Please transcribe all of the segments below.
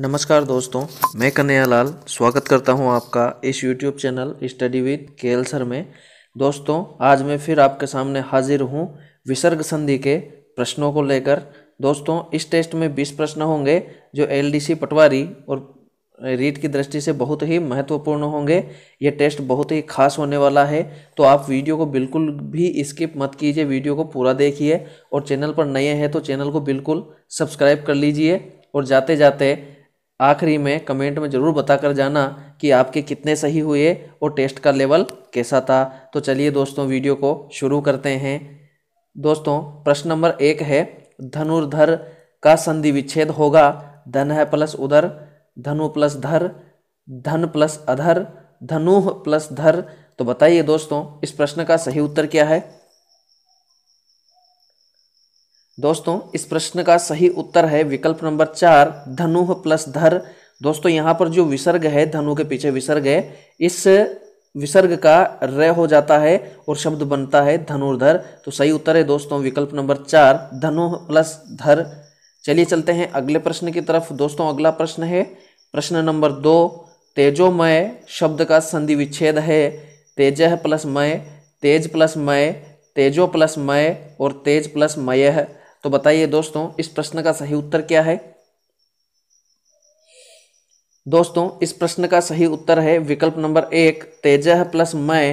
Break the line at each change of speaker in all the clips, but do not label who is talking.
नमस्कार दोस्तों मैं कन्हैया लाल स्वागत करता हूं आपका इस YouTube channel study with K sir में दोस्तों आज मैं फिर आपके सामने हाजिर हूं विसर्ग संधि के प्रश्नों को लेकर दोस्तों इस टेस्ट में 20 प्रश्न होंगे जो एलडीसी पटवारी और रीट की दृष्टि से बहुत ही महत्वपूर्ण होंगे ये टेस्ट बहुत ही खास होने वाला है तो आप वीडियो को बिल्कुल भी स्किप मत कीजिए वीडियो को पूरा देखिए और चैनल पर नए हैं तो चैनल को बिल्कुल सब्सक्राइब कर लीजिए और जाते जाते आखिरी में कमेंट में ज़रूर बता कर जाना कि आपके कितने सही हुए और टेस्ट का लेवल कैसा था तो चलिए दोस्तों वीडियो को शुरू करते हैं दोस्तों प्रश्न नंबर एक है धनुर्धर का संधि विच्छेद होगा धन है प्लस उधर धनु प्लस धर धन प्लस अधर धनु प्लस धर तो बताइए दोस्तों इस प्रश्न का सही उत्तर क्या है दोस्तों इस प्रश्न का सही उत्तर है विकल्प नंबर चार धनु प्लस धर दोस्तों यहाँ पर जो विसर्ग है धनु के पीछे विसर्ग है इस विसर्ग का र हो जाता है और शब्द बनता है धनुर्धर तो सही उत्तर है दोस्तों विकल्प नंबर चार धनु प्लस धर चलिए चलते हैं अगले प्रश्न की तरफ दोस्तों अगला प्रश्न है प्रश्न नंबर दो तेजोमय शब्द का संधि विच्छेद है तेज प्लस मय तेज प्लस मय तेजो प्लस मय और तेज प्लस मय तो बताइए दोस्तों इस प्रश्न का सही उत्तर क्या है दोस्तों इस प्रश्न का सही उत्तर है विकल्प नंबर एक तेजह प्लस मय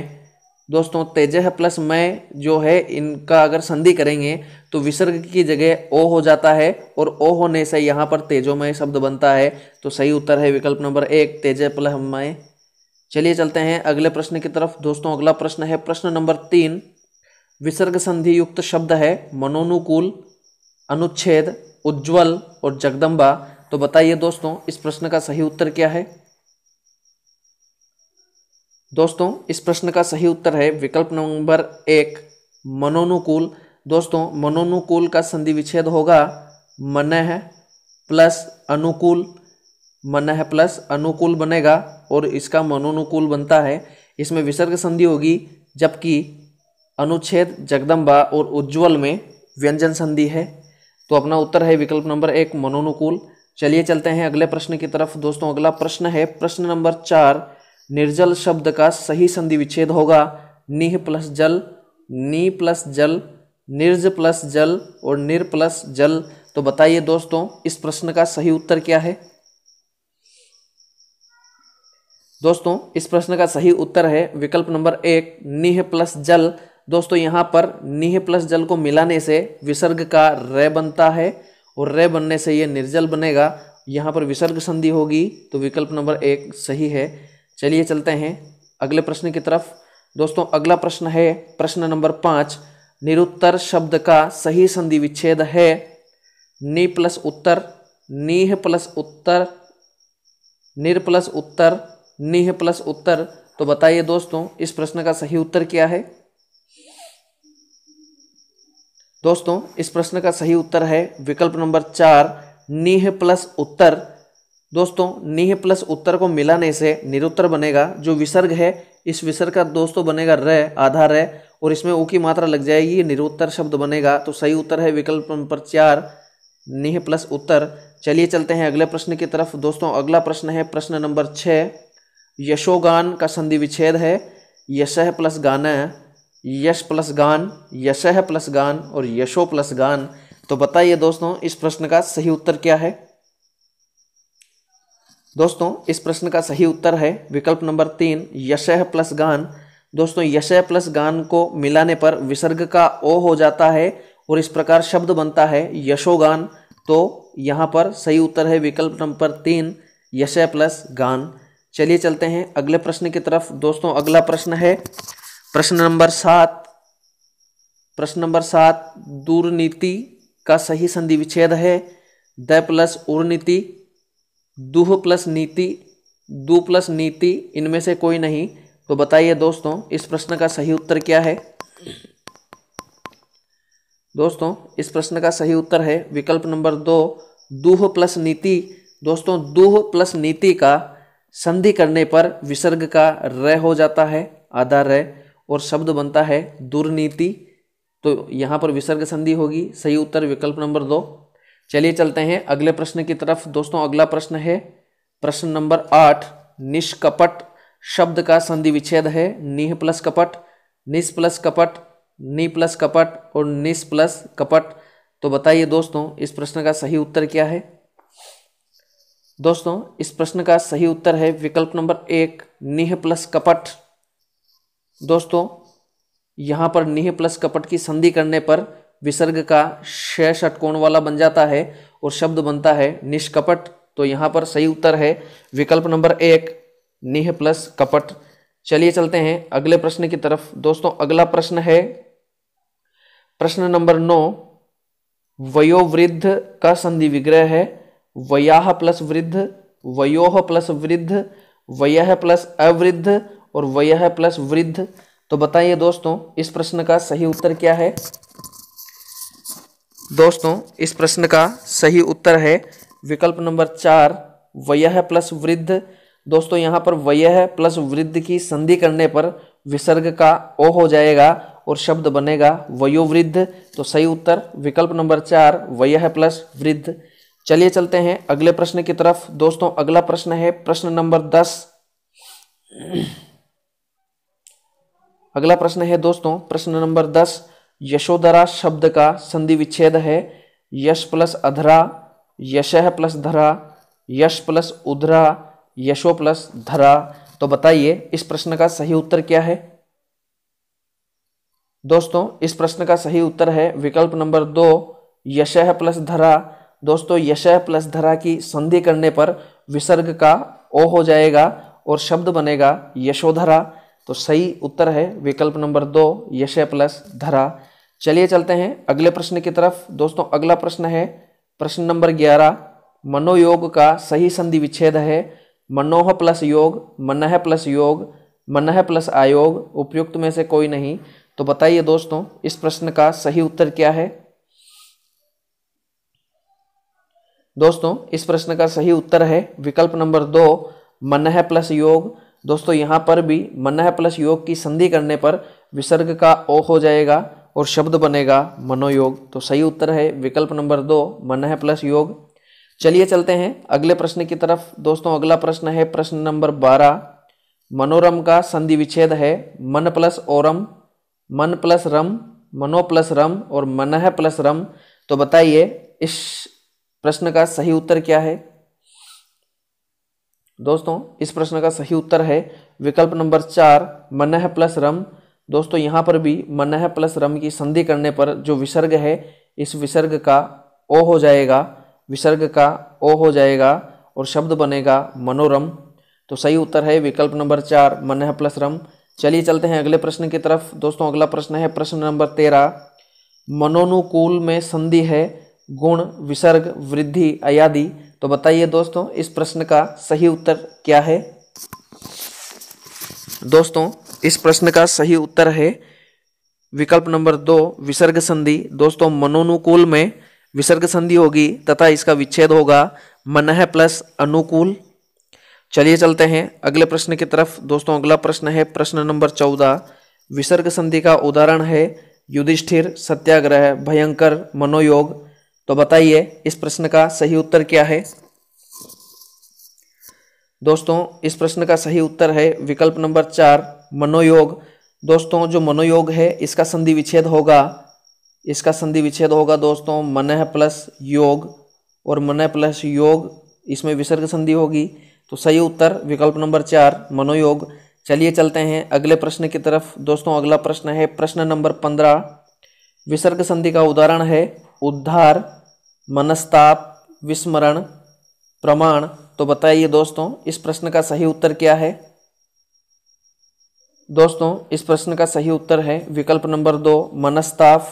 दोस्तों तेजह प्लस मय जो है इनका अगर संधि करेंगे तो विसर्ग की जगह ओ हो जाता है और ओ होने से यहाँ पर तेजोमय शब्द बनता है तो सही उत्तर है विकल्प नंबर एक तेजह प्लस मय चलिए चलते हैं अगले प्रश्न की तरफ दोस्तों अगला प्रश्न है प्रश्न नंबर तीन विसर्ग संधि युक्त शब्द है मनोनुकूल अनुच्छेद उज्ज्वल और जगदम्बा तो बताइए दोस्तों इस प्रश्न का सही उत्तर क्या है दोस्तों इस प्रश्न का सही उत्तर है विकल्प नंबर एक मनोनुकूल दोस्तों मनोनुकूल का संधि विच्छेद होगा मन है प्लस अनुकूल मन है प्लस अनुकूल बनेगा और इसका मनोनुकूल बनता है इसमें विसर्ग संधि होगी जबकि अनुच्छेद जगदम्बा और उज्ज्वल में व्यंजन संधि है तो अपना उत्तर है विकल्प नंबर एक मनोनुकूल चलिए चलते हैं अगले प्रश्न की तरफ दोस्तों अगला प्रश्न है प्रश्न नंबर चार निर्जल शब्द का सही संधि विच्छेद होगा निह प्लस जल नी प्लस जल निर्ज प्लस जल और निर प्लस जल तो बताइए दोस्तों इस प्रश्न का सही उत्तर क्या है दोस्तों इस प्रश्न का सही उत्तर है विकल्प नंबर एक निह प्लस जल दोस्तों यहाँ पर निह प्लस जल को मिलाने से विसर्ग का रे बनता है और रे बनने से ये निर्जल बनेगा यहाँ पर विसर्ग संधि होगी तो विकल्प नंबर एक सही है चलिए चलते हैं अगले प्रश्न की तरफ दोस्तों अगला प्रश्न है प्रश्न नंबर पाँच निरुत्तर शब्द का सही संधि विच्छेद है नी प्लस उत्तर नीह प्लस उत्तर निर प्लस उत्तर निह प्लस उत्तर तो बताइए दोस्तों इस प्रश्न का सही उत्तर क्या है दोस्तों इस प्रश्न का सही उत्तर है विकल्प नंबर चार निह प्लस उत्तर दोस्तों निह प्लस उत्तर को मिलाने से निरुत्तर बनेगा जो विसर्ग है इस विसर्ग का दोस्तों बनेगा र आधा र और इसमें ऊ की मात्रा लग जाएगी निरुत्तर शब्द बनेगा तो सही उत्तर है विकल्प नंबर चार निह प्लस उत्तर चलिए चलते हैं अगले प्रश्न की तरफ दोस्तों अगला प्रश्न है प्रश्न नंबर छः यशोगान का संधि विच्छेद है यश प्लस गाना यश प्लस गान यशह प्लस गान और यशो प्लस गान तो बताइए दोस्तों इस प्रश्न का सही उत्तर क्या है दोस्तों इस प्रश्न का सही उत्तर है विकल्प नंबर तीन यशह प्लस गान दोस्तों यशह प्लस गान को मिलाने पर विसर्ग का ओ हो जाता है और इस प्रकार शब्द बनता है यशोगान तो यहाँ पर सही उत्तर है विकल्प नंबर तीन यशय प्लस गान चलिए चलते हैं अगले प्रश्न की तरफ दोस्तों अगला प्रश्न है प्रश्न नंबर सात प्रश्न नंबर सात दूरनीति का सही संधि विच्छेद है द प्लस उर्नीति दुह प्लस नीति दू प्लस नीति इनमें से कोई नहीं तो बताइए दोस्तों इस प्रश्न का सही उत्तर क्या है दोस्तों इस प्रश्न का सही उत्तर है विकल्प नंबर दो दूह प्लस नीति दोस्तों दूह प्लस नीति का संधि करने पर विसर्ग का र हो जाता है आधा रह और शब्द बनता है दुर्नीति तो यहाँ पर विसर्ग संधि होगी सही उत्तर विकल्प नंबर दो चलिए चलते हैं अगले प्रश्न की तरफ दोस्तों अगला प्रश्न है प्रश्न नंबर आठ निष्कपट शब्द का संधि विच्छेद है निह प्लस कपट निस प्लस कपट नि प्लस कपट और निस प्लस कपट तो बताइए दोस्तों इस प्रश्न का सही उत्तर क्या है दोस्तों इस प्रश्न का सही उत्तर है विकल्प नंबर एक निह प्लस कपट दोस्तों यहाँ पर निह प्लस कपट की संधि करने पर विसर्ग का शय षटकोण वाला बन जाता है और शब्द बनता है निष्कपट तो यहाँ पर सही उत्तर है विकल्प नंबर एक निह प्लस कपट चलिए चलते हैं अगले प्रश्न की तरफ दोस्तों अगला प्रश्न है प्रश्न नंबर नौ वयोवृद्ध का संधि विग्रह है वयाह प्लस वृद्ध वयोह प्लस वृद्ध वयह प्लस अवृद्ध और वय है प्लस वृद्ध तो बताइए दोस्तों इस प्रश्न का सही उत्तर क्या है दोस्तों इस प्रश्न का सही उत्तर है विकल्प नंबर चार है प्लस वृद्ध दोस्तों यहाँ पर है प्लस वृद्ध की संधि करने पर विसर्ग का ओ हो जाएगा और शब्द बनेगा वयोवृद्ध तो सही उत्तर विकल्प नंबर चार है प्लस वृद्ध चलिए चलते हैं अगले प्रश्न की तरफ दोस्तों अगला प्रश्न है प्रश्न नंबर दस अगला प्रश्न है दोस्तों प्रश्न नंबर दस यशोधरा शब्द का संधि विच्छेद है यश प्लस अधरा यशह प्लस धरा यश प्लस उधरा यशो प्लस धरा तो बताइए इस प्रश्न का सही उत्तर क्या है दोस्तों इस प्रश्न का सही उत्तर है विकल्प नंबर दो यश प्लस धरा दोस्तों यश प्लस धरा की संधि करने पर विसर्ग का ओ हो जाएगा और शब्द बनेगा यशोधरा तो सही उत्तर है विकल्प नंबर दो यशय प्लस धरा चलिए चलते हैं अगले प्रश्न की तरफ दोस्तों अगला प्रश्न है प्रश्न नंबर ग्यारह मनोयोग का सही संधि विच्छेद है मनोह प्लस योग मनह प्लस योग मनह प्लस आयोग उपयुक्त में से कोई नहीं तो बताइए दोस्तों इस प्रश्न का सही उत्तर क्या है दोस्तों इस प्रश्न का सही उत्तर है विकल्प नंबर दो मनह प्लस योग दोस्तों यहाँ पर भी मनह प्लस योग की संधि करने पर विसर्ग का ओ हो जाएगा और शब्द बनेगा मनोयोग तो सही उत्तर है विकल्प नंबर दो मनह प्लस योग चलिए चलते हैं अगले प्रश्न की तरफ दोस्तों अगला प्रश्न है प्रश्न नंबर बारह मनोरम का संधि विच्छेद है मन प्लस ओरम मन प्लस रम मनो प्लस रम और मनह प्लस रम तो बताइए इस प्रश्न का सही उत्तर क्या है दोस्तों इस प्रश्न का सही उत्तर है विकल्प नंबर चार मनह प्लस रम दोस्तों यहाँ पर भी मनह प्लस रम की संधि करने पर जो विसर्ग है इस विसर्ग का ओ हो जाएगा विसर्ग का ओ हो जाएगा और शब्द बनेगा मनोरम तो सही उत्तर है विकल्प नंबर चार मनह प्लस रम चलिए चलते हैं अगले प्रश्न की तरफ दोस्तों अगला प्रश्न है प्रश्न नंबर तेरह मनोनुकूल में संधि है गुण विसर्ग वृद्धि अयादि तो बताइए दोस्तों इस प्रश्न का सही उत्तर क्या है दोस्तों इस प्रश्न का सही उत्तर है विकल्प नंबर दो विसर्ग संधि दोस्तों मनोनुकूल में विसर्ग संधि होगी तथा इसका विच्छेद होगा मन प्लस अनुकूल चलिए चलते हैं अगले प्रश्न की तरफ दोस्तों अगला प्रश्न है प्रश्न नंबर चौदह विसर्ग संधि का उदाहरण है युधिष्ठिर सत्याग्रह भयंकर मनोयोग तो बताइए इस प्रश्न का सही उत्तर क्या है दोस्तों इस प्रश्न का सही उत्तर है विकल्प नंबर चार मनोयोग दोस्तों जो मनोयोग है इसका संधि विच्छेद होगा इसका संधि विच्छेद होगा दोस्तों मन प्लस योग और मन प्लस योग इसमें विसर्ग संधि होगी तो सही उत्तर विकल्प नंबर चार मनोयोग चलिए चलते हैं अगले प्रश्न की तरफ दोस्तों अगला प्रश्न है प्रश्न नंबर पंद्रह विसर्ग संधि का उदाहरण है उद्धार मनस्ताप विस्मरण प्रमाण तो बताइए दोस्तों इस प्रश्न का सही उत्तर क्या है दोस्तों इस प्रश्न का सही उत्तर है विकल्प नंबर दो मनस्ताप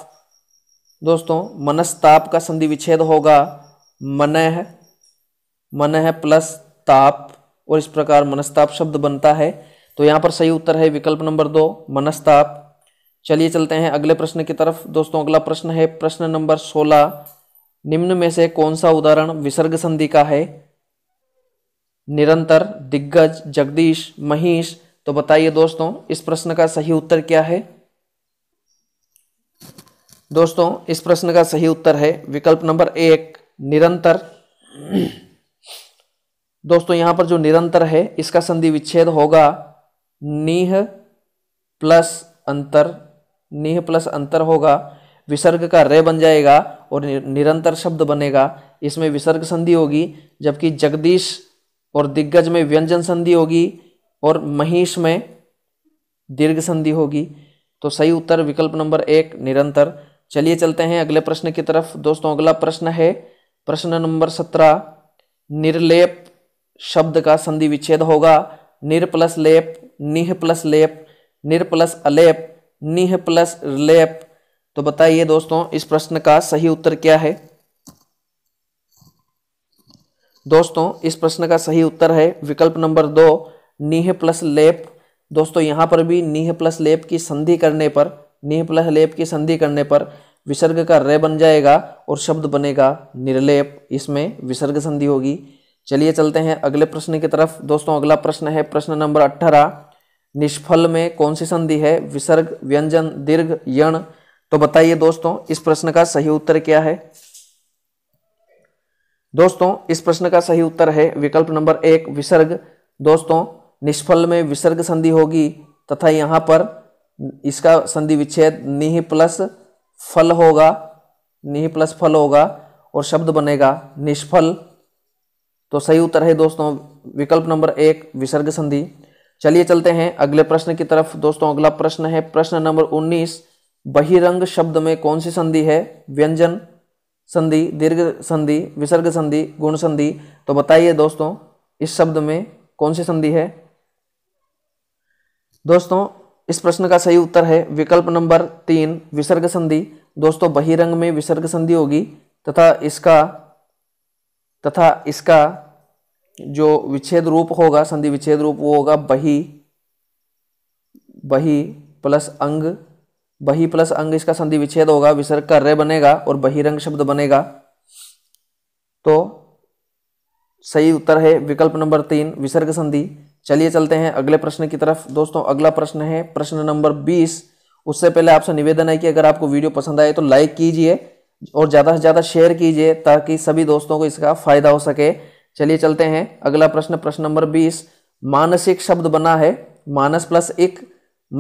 दोस्तों मनस्ताप का संधि विच्छेद होगा मनह मनह प्लस ताप और इस प्रकार मनस्ताप शब्द बनता है तो यहां पर सही उत्तर है विकल्प नंबर दो मनस्ताप चलिए चलते हैं अगले प्रश्न की तरफ दोस्तों अगला प्रश्न है प्रश्न नंबर सोलह निम्न में से कौन सा उदाहरण विसर्ग संधि का है निरंतर दिग्गज जगदीश महेश तो बताइए दोस्तों इस प्रश्न का सही उत्तर क्या है दोस्तों इस प्रश्न का सही उत्तर है विकल्प नंबर एक निरंतर दोस्तों यहां पर जो निरंतर है इसका संधि विच्छेद होगा नीह प्लस अंतर निह प्लस अंतर होगा विसर्ग का रे बन जाएगा और निरंतर शब्द बनेगा इसमें विसर्ग संधि होगी जबकि जगदीश और दिग्गज में व्यंजन संधि होगी और महिष में दीर्घ संधि होगी तो सही उत्तर विकल्प नंबर एक निरंतर चलिए चलते हैं अगले प्रश्न की तरफ दोस्तों अगला प्रश्न है प्रश्न नंबर सत्रह निर्लेप शब्द का संधि विच्छेद होगा निर प्लस लेप निह प्लस लेप निर प्लस अलेप निह प्लस लेप तो बताइए दोस्तों इस प्रश्न का सही उत्तर क्या है दोस्तों इस प्रश्न का सही उत्तर है विकल्प नंबर दो निह प्लस लेप दोस्तों यहां पर भी निह प्लस लेप की संधि करने पर निह प्लस लेप की संधि करने पर विसर्ग का रे बन जाएगा और शब्द बनेगा निर्लेप इसमें विसर्ग संधि होगी चलिए चलते हैं अगले प्रश्न की तरफ दोस्तों अगला प्रश्न है प्रश्न नंबर अट्ठारह निष्फल में कौन सी संधि है विसर्ग व्यंजन दीर्घ यण तो बताइए दोस्तों इस प्रश्न का सही उत्तर क्या है दोस्तों इस प्रश्न का सही उत्तर है विकल्प नंबर एक विसर्ग दोस्तों निष्फल में विसर्ग संधि होगी तथा यहाँ पर इसका संधि विच्छेद निह प्लस फल होगा निह प्लस फल होगा और शब्द बनेगा निष्फल तो सही उत्तर है दोस्तों विकल्प नंबर एक विसर्ग संधि चलिए चलते हैं अगले प्रश्न की तरफ दोस्तों अगला प्रश्न है प्रश्न नंबर 19 बहिरंग शब्द में कौन सी संधि है व्यंजन संधि दीर्घ संधि विसर्ग संधि गुण संधि तो बताइए दोस्तों इस शब्द में कौन सी संधि है दोस्तों इस प्रश्न का सही उत्तर है विकल्प नंबर तीन विसर्ग संधि दोस्तों बहिरंग में विसर्ग संधि होगी तथा इसका तथा इसका जो विच्छेद रूप होगा संधि विच्छेद रूप वो होगा बही बही प्लस अंग बही प्लस अंग इसका संधि विच्छेद होगा विसर्ग का रे बनेगा और बहिरंग शब्द बनेगा तो सही उत्तर है विकल्प नंबर तीन विसर्ग संधि चलिए चलते हैं अगले प्रश्न की तरफ दोस्तों अगला प्रश्न है प्रश्न नंबर बीस उससे पहले आपसे निवेदन है कि अगर आपको वीडियो पसंद आए तो लाइक कीजिए और ज़्यादा से ज़्यादा शेयर कीजिए ताकि सभी दोस्तों को इसका फ़ायदा हो सके चलिए चलते हैं अगला प्रश्न प्रश्न नंबर बीस मानस एक शब्द बना है मानस प्लस एक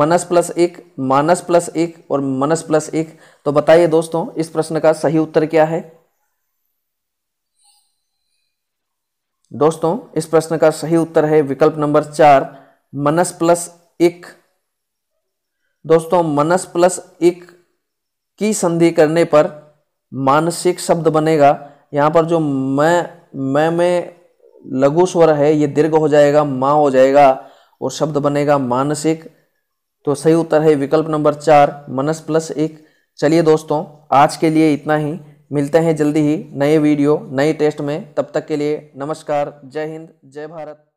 मनस प्लस एक मानस प्लस एक और मनस प्लस एक तो बताइए दोस्तों इस प्रश्न का सही उत्तर क्या है दोस्तों इस प्रश्न का सही उत्तर है विकल्प नंबर चार मनस प्लस एक दोस्तों मनस प्लस एक की संधि करने पर मानसिक शब्द बनेगा यहां पर जो मैं मैं में लघु स्वर है ये दीर्घ हो जाएगा माँ हो जाएगा और शब्द बनेगा मानसिक तो सही उत्तर है विकल्प नंबर चार मनस प्लस एक चलिए दोस्तों आज के लिए इतना ही मिलते हैं जल्दी ही नए वीडियो नए टेस्ट में तब तक के लिए नमस्कार जय हिंद जय भारत